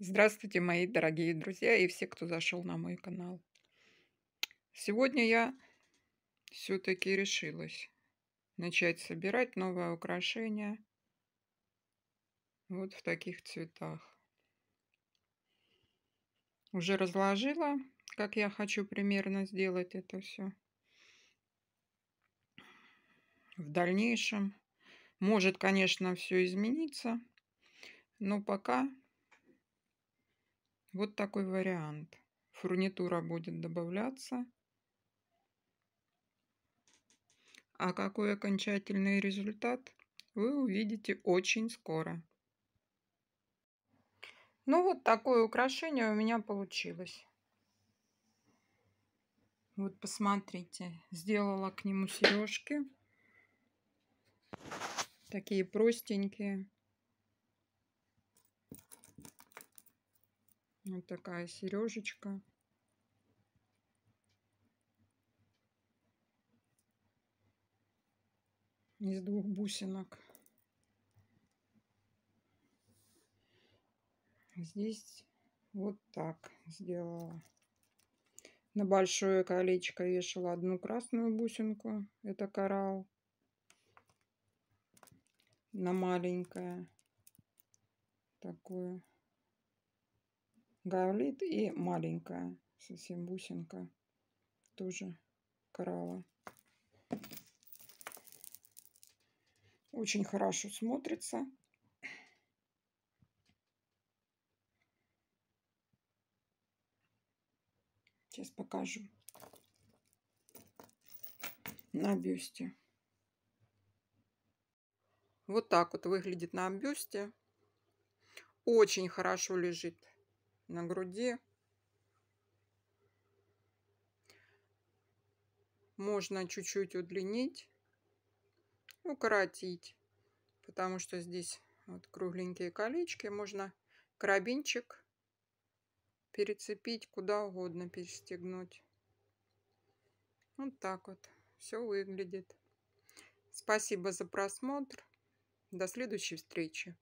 Здравствуйте, мои дорогие друзья и все, кто зашел на мой канал. Сегодня я все-таки решилась начать собирать новое украшение вот в таких цветах. Уже разложила, как я хочу примерно сделать это все. В дальнейшем может, конечно, все измениться, но пока вот такой вариант. Фурнитура будет добавляться. А какой окончательный результат вы увидите очень скоро. Ну вот такое украшение у меня получилось. Вот посмотрите, сделала к нему сережки. Такие простенькие. Вот такая сережечка. Из двух бусинок. Здесь вот так сделала. На большое колечко вешала одну красную бусинку. Это коралл. На маленькое такое гаулит и маленькая совсем бусинка тоже коралла. Очень хорошо смотрится. Сейчас покажу на бюсте. Вот так вот выглядит на бюсте. Очень хорошо лежит на груди. Можно чуть-чуть удлинить, укоротить, потому что здесь вот кругленькие колечки. Можно карабинчик перецепить куда угодно, перестегнуть. Вот так вот все выглядит. Спасибо за просмотр. До следующей встречи.